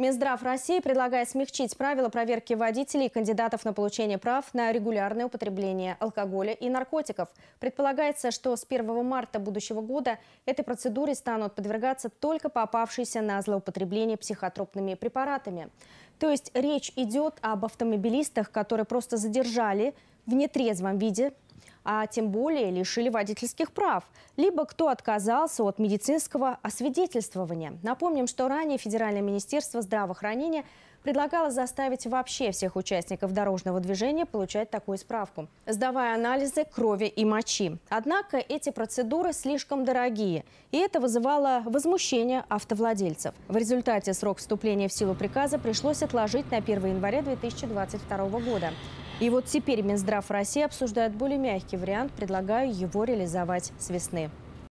Минздрав России предлагает смягчить правила проверки водителей и кандидатов на получение прав на регулярное употребление алкоголя и наркотиков. Предполагается, что с 1 марта будущего года этой процедуре станут подвергаться только попавшиеся на злоупотребление психотропными препаратами. То есть речь идет об автомобилистах, которые просто задержали в нетрезвом виде а тем более лишили водительских прав, либо кто отказался от медицинского освидетельствования. Напомним, что ранее Федеральное министерство здравоохранения предлагало заставить вообще всех участников дорожного движения получать такую справку, сдавая анализы крови и мочи. Однако эти процедуры слишком дорогие, и это вызывало возмущение автовладельцев. В результате срок вступления в силу приказа пришлось отложить на 1 января 2022 года. И вот теперь Минздрав России обсуждает более мягкий вариант. Предлагаю его реализовать с весны.